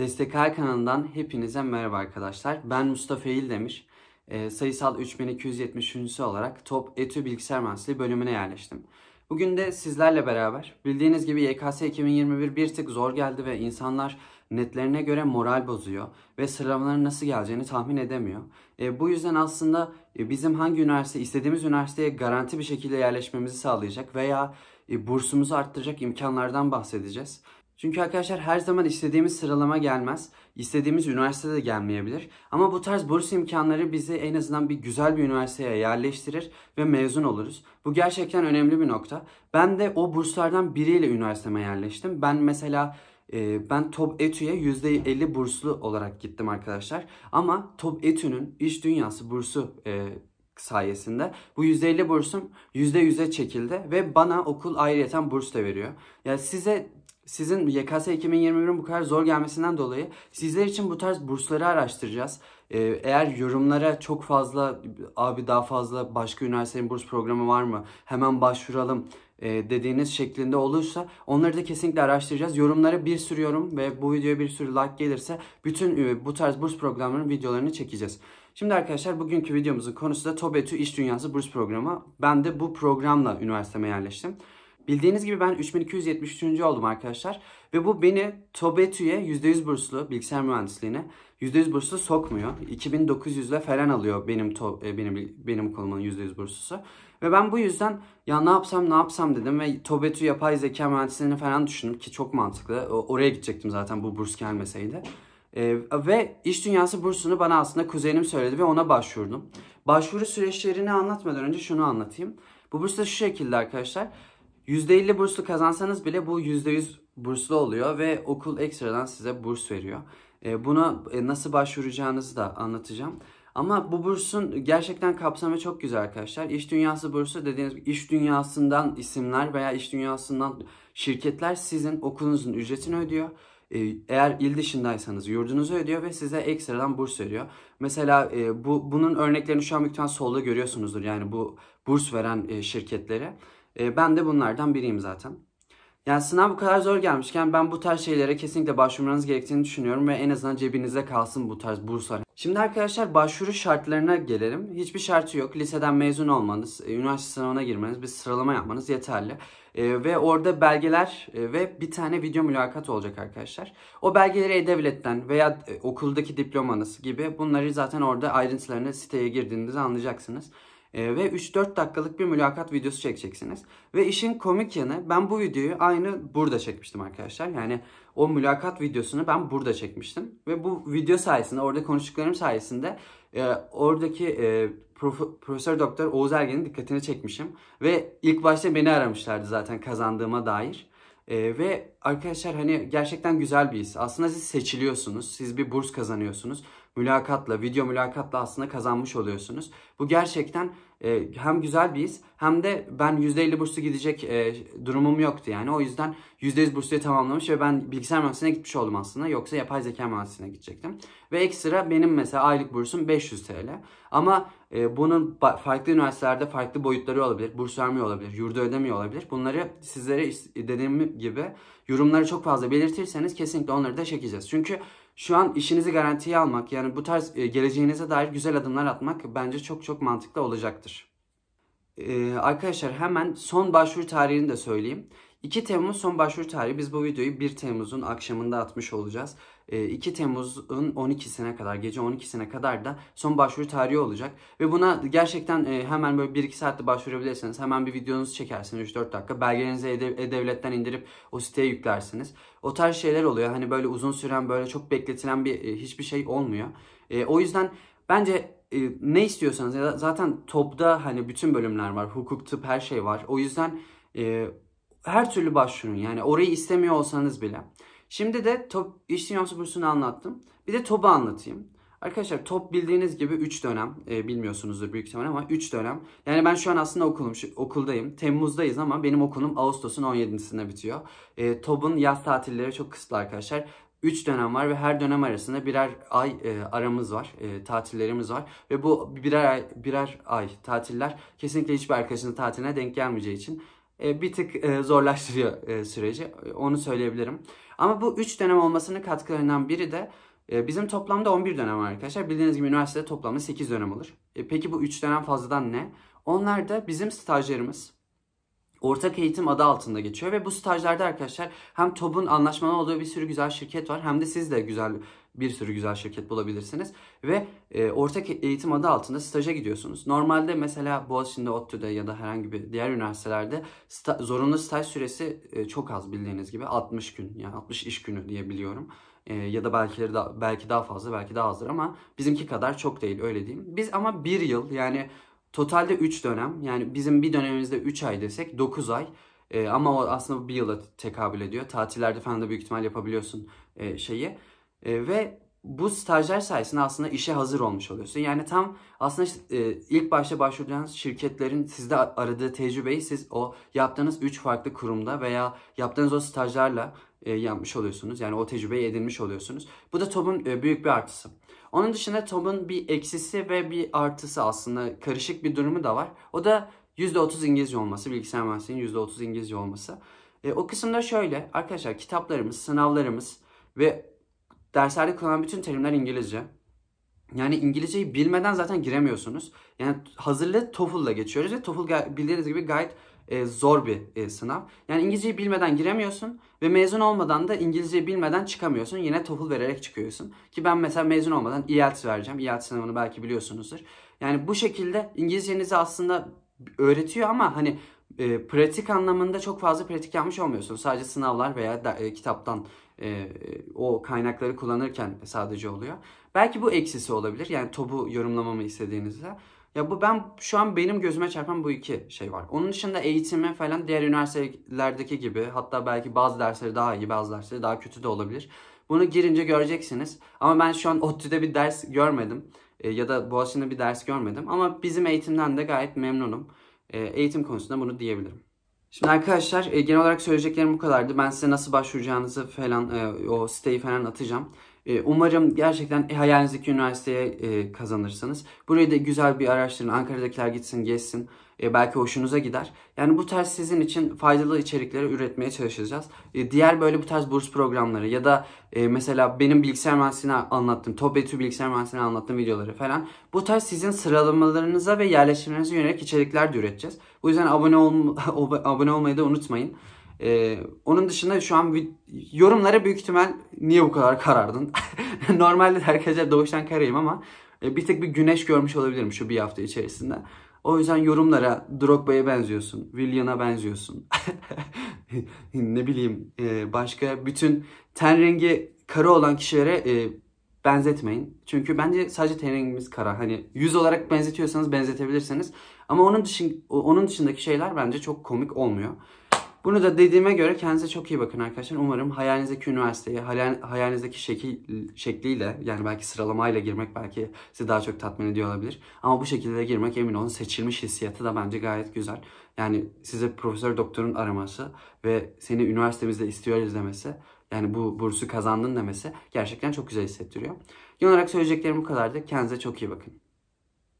Destek Her kanalından hepinize merhaba arkadaşlar. Ben Mustafa İl demiş. E, sayısal 3273. olarak Top Etü Bilgisayar Mühendisliği bölümüne yerleştim. Bugün de sizlerle beraber bildiğiniz gibi YKS 2021 bir tık zor geldi ve insanlar netlerine göre moral bozuyor ve sıralamaların nasıl geleceğini tahmin edemiyor. E, bu yüzden aslında e, bizim hangi üniversite istediğimiz üniversiteye garanti bir şekilde yerleşmemizi sağlayacak veya e, bursumuzu arttıracak imkanlardan bahsedeceğiz. Çünkü arkadaşlar her zaman istediğimiz sıralama gelmez. İstediğimiz üniversitede de gelmeyebilir. Ama bu tarz burs imkanları bizi en azından bir güzel bir üniversiteye yerleştirir ve mezun oluruz. Bu gerçekten önemli bir nokta. Ben de o burslardan biriyle üniversiteme yerleştim. Ben mesela e, ben Top Etü'ye %50 burslu olarak gittim arkadaşlar. Ama Top Etü'nün iş dünyası bursu e, sayesinde bu %50 bursum %100'e çekildi ve bana okul ayrıyeten burs da veriyor. yani size sizin YKS 2021'in bu kadar zor gelmesinden dolayı sizler için bu tarz bursları araştıracağız. Ee, eğer yorumlara çok fazla abi daha fazla başka üniversitenin burs programı var mı? Hemen başvuralım e, dediğiniz şeklinde olursa onları da kesinlikle araştıracağız. Yorumlara bir sürü yorum ve bu videoya bir sürü like gelirse bütün e, bu tarz burs programlarının videolarını çekeceğiz. Şimdi arkadaşlar bugünkü videomuzun konusu da TOBETÜ İş Dünyası Burs Programı. Ben de bu programla üniversiteme yerleştim. Bildiğiniz gibi ben 3273. oldum arkadaşlar. Ve bu beni TOBETÜ'ye %100 burslu bilgisayar mühendisliğine %100 burslu sokmuyor. 2900 ile falan alıyor benim to, e, benim benim konumun %100 bursusu. Ve ben bu yüzden ya ne yapsam ne yapsam dedim ve TOBETÜ yapay zeka mühendisliğini falan düşündüm ki çok mantıklı. Oraya gidecektim zaten bu burs gelmeseydi. Ee, ve iş dünyası bursunu bana aslında kuzenim söyledi ve ona başvurdum. Başvuru süreçlerini anlatmadan önce şunu anlatayım. Bu burs da şu şekilde arkadaşlar. %50 burslu kazansanız bile bu %100 burslu oluyor ve okul ekstradan size burs veriyor. E, buna e, nasıl başvuracağınızı da anlatacağım. Ama bu bursun gerçekten kapsamı çok güzel arkadaşlar. İş dünyası bursu dediğiniz iş dünyasından isimler veya iş dünyasından şirketler sizin okulunuzun ücretini ödüyor. E, eğer il dışındaysanız yurdunuzu ödüyor ve size ekstradan burs veriyor. Mesela bu bunun örneklerini şu an büyük solda görüyorsunuzdur yani bu burs veren şirketlere. E, ben de bunlardan biriyim zaten. Yani sınav bu kadar zor gelmişken ben bu tarz şeylere kesinlikle başvurmanız gerektiğini düşünüyorum ve en azından cebinize kalsın bu tarz burslar. Şimdi arkadaşlar başvuru şartlarına gelelim. Hiçbir şartı yok. Liseden mezun olmanız, e, üniversite sınavına girmeniz, bir sıralama yapmanız yeterli. E, ve orada belgeler e, ve bir tane video mülakat olacak arkadaşlar. O belgeleri E-Devlet'ten veya e, okuldaki diplomanız gibi bunları zaten orada ayrıntılarını siteye girdiğinizde anlayacaksınız. Ee, ve 3-4 dakikalık bir mülakat videosu çekeceksiniz. Ve işin komik yanı ben bu videoyu aynı burada çekmiştim arkadaşlar. Yani o mülakat videosunu ben burada çekmiştim. Ve bu video sayesinde orada konuştuklarım sayesinde e, oradaki e, Prof. Profesör Doktor Oğuz Ergen'in dikkatini çekmişim. Ve ilk başta beni aramışlardı zaten kazandığıma dair. E, ve arkadaşlar hani gerçekten güzel bir his. Aslında siz seçiliyorsunuz. Siz bir burs kazanıyorsunuz. Mülakatla, video mülakatla aslında kazanmış oluyorsunuz. Bu gerçekten e, hem güzel bir his hem de ben %50 burslu gidecek e, durumum yoktu yani. O yüzden %100 bursluyu tamamlamış ve ben bilgisayar mühendisliğine gitmiş oldum aslında. Yoksa yapay zeka mühendisliğine gidecektim. Ve ekstra benim mesela aylık bursum 500 TL. Ama e, bunun farklı üniversitelerde farklı boyutları olabilir. Burs vermiyor olabilir, yurdu ödemiyor olabilir. Bunları sizlere dediğim gibi yorumları çok fazla belirtirseniz kesinlikle onları da çekeceğiz. Çünkü şu an işinizi garantiye almak yani bu tarz e, geleceğinize dair güzel adımlar atmak bence çok çok mantıklı olacaktır. Ee, arkadaşlar hemen son başvuru tarihini de söyleyeyim. 2 Temmuz son başvuru tarihi. Biz bu videoyu 1 Temmuz'un akşamında atmış olacağız. 2 ee, Temmuz'un 12'sine kadar, gece 12'sine kadar da son başvuru tarihi olacak. Ve buna gerçekten e, hemen böyle 1-2 saatte başvurabilirsiniz. Hemen bir videonuzu çekersiniz 3-4 dakika. Belgelerinizi E-Devlet'ten e-, indirip o siteye yüklersiniz. O tarz şeyler oluyor. Hani böyle uzun süren, böyle çok bekletilen bir e, hiçbir şey olmuyor. O yüzden Bence e, ne istiyorsanız ya da zaten topda hani bütün bölümler var. Hukuk, tıp her şey var. O yüzden e, her türlü başvurun. Yani orayı istemiyor olsanız bile. Şimdi de top dünyası bursunu anlattım. Bir de TOB'u anlatayım. Arkadaşlar top bildiğiniz gibi 3 dönem. E, bilmiyorsunuzdur büyük ihtimal ama 3 dönem. Yani ben şu an aslında okulum, okuldayım. Temmuz'dayız ama benim okulum Ağustos'un 17'sinde bitiyor. E, TOB'un yaz tatilleri çok kısıtlı arkadaşlar. 3 dönem var ve her dönem arasında birer ay e, aramız var, e, tatillerimiz var ve bu birer ay, birer ay tatiller kesinlikle hiçbir arkadaşının tatiline denk gelmeyeceği için e, bir tık e, zorlaştırıyor e, süreci. Onu söyleyebilirim. Ama bu 3 dönem olmasının katkılarından biri de e, bizim toplamda 11 dönem var arkadaşlar. Bildiğiniz gibi üniversitede toplamda 8 dönem olur. E, peki bu 3 dönem fazladan ne? Onlar da bizim stajyerimiz ortak eğitim adı altında geçiyor ve bu stajlarda arkadaşlar hem TOB'un anlaşmalı olduğu bir sürü güzel şirket var hem de siz de güzel bir sürü güzel şirket bulabilirsiniz ve e, ortak eğitim adı altında staja gidiyorsunuz. Normalde mesela Boğaziçi'nde, ODTÜ'de ya da herhangi bir diğer üniversitelerde sta- zorunlu staj süresi e, çok az bildiğiniz gibi 60 gün yani 60 iş günü diyebiliyorum. E, ya da belkileri da, belki daha fazla belki daha azdır ama bizimki kadar çok değil öyle diyeyim. Biz ama bir yıl yani Totalde 3 dönem yani bizim bir dönemimizde 3 ay desek 9 ay. E, ama o aslında bir yıla tekabül ediyor. Tatillerde falan da büyük ihtimal yapabiliyorsun e, şeyi. E, ve bu stajyer sayesinde aslında işe hazır olmuş oluyorsun. Yani tam aslında e, ilk başta başvuracağınız şirketlerin sizde aradığı tecrübeyi siz o yaptığınız 3 farklı kurumda veya yaptığınız o stajlarla e, yapmış oluyorsunuz. Yani o tecrübeyi edinmiş oluyorsunuz. Bu da TOB'un e, büyük bir artısı. Onun dışında Tom'un bir eksisi ve bir artısı aslında karışık bir durumu da var. O da %30 İngilizce olması, bilgisayar mühendisliğinin %30 İngilizce olması. E, o kısımda şöyle arkadaşlar kitaplarımız, sınavlarımız ve derslerde kullanılan bütün terimler İngilizce. Yani İngilizceyi bilmeden zaten giremiyorsunuz. Yani hazırlığı TOEFL'la geçiyoruz ve TOEFL bildiğiniz gibi gayet e, zor bir e, sınav. Yani İngilizceyi bilmeden giremiyorsun ve mezun olmadan da İngilizceyi bilmeden çıkamıyorsun. Yine TOEFL vererek çıkıyorsun. Ki ben mesela mezun olmadan IELTS vereceğim. IELTS sınavını belki biliyorsunuzdur. Yani bu şekilde İngilizcenizi aslında öğretiyor ama hani e, pratik anlamında çok fazla pratik yapmış olmuyorsun. Sadece sınavlar veya da, e, kitaptan e, o kaynakları kullanırken sadece oluyor. Belki bu eksisi olabilir. Yani TOB'u yorumlamamı istediğinizde. Ya bu ben şu an benim gözüme çarpan bu iki şey var. Onun dışında eğitimi falan diğer üniversitelerdeki gibi hatta belki bazı dersleri daha iyi bazı dersleri daha kötü de olabilir. Bunu girince göreceksiniz. Ama ben şu an ODTÜ'de bir ders görmedim e, ya da Boğaziçi'nde bir ders görmedim. Ama bizim eğitimden de gayet memnunum. E, eğitim konusunda bunu diyebilirim. Şimdi arkadaşlar e, genel olarak söyleyeceklerim bu kadardı. Ben size nasıl başvuracağınızı falan e, o siteyi falan atacağım. Ee, umarım gerçekten e, hayalinizdeki üniversiteye e, kazanırsanız Burayı da güzel bir araştırın. Ankara'dakiler gitsin, gezsin. E, belki hoşunuza gider. Yani bu tarz sizin için faydalı içerikleri üretmeye çalışacağız. Diğer böyle bu tarz burs programları ya da mesela benim bilgisayar mühendisliğine anlattığım, TOBETÜ bilgisayar mühendisliğine anlattığım videoları falan. Bu tarz sizin sıralamalarınıza ve yerleşimlerinize yönelik içerikler de üreteceğiz. Bu yüzden abone, ol abone olmayı da unutmayın. Ee, onun dışında şu an yorumlara büyük ihtimal niye bu kadar karardın? Normalde arkadaşlar doğuştan karayım ama e, bir tek bir güneş görmüş olabilirim şu bir hafta içerisinde. O yüzden yorumlara Drogba'ya benziyorsun, Willian'a benziyorsun. ne bileyim e, başka bütün ten rengi kara olan kişilere e, benzetmeyin. Çünkü bence sadece ten rengimiz kara. Hani yüz olarak benzetiyorsanız benzetebilirsiniz. Ama onun dışın onun dışındaki şeyler bence çok komik olmuyor. Bunu da dediğime göre kendinize çok iyi bakın arkadaşlar. Umarım hayalinizdeki üniversiteye, hayalinizdeki şekil, şekliyle yani belki sıralamayla girmek belki sizi daha çok tatmin ediyor olabilir. Ama bu şekilde de girmek emin olun seçilmiş hissiyatı da bence gayet güzel. Yani size profesör doktorun araması ve seni üniversitemizde istiyoruz demesi yani bu bursu kazandın demesi gerçekten çok güzel hissettiriyor. Genel olarak söyleyeceklerim bu kadardı. Kendinize çok iyi bakın.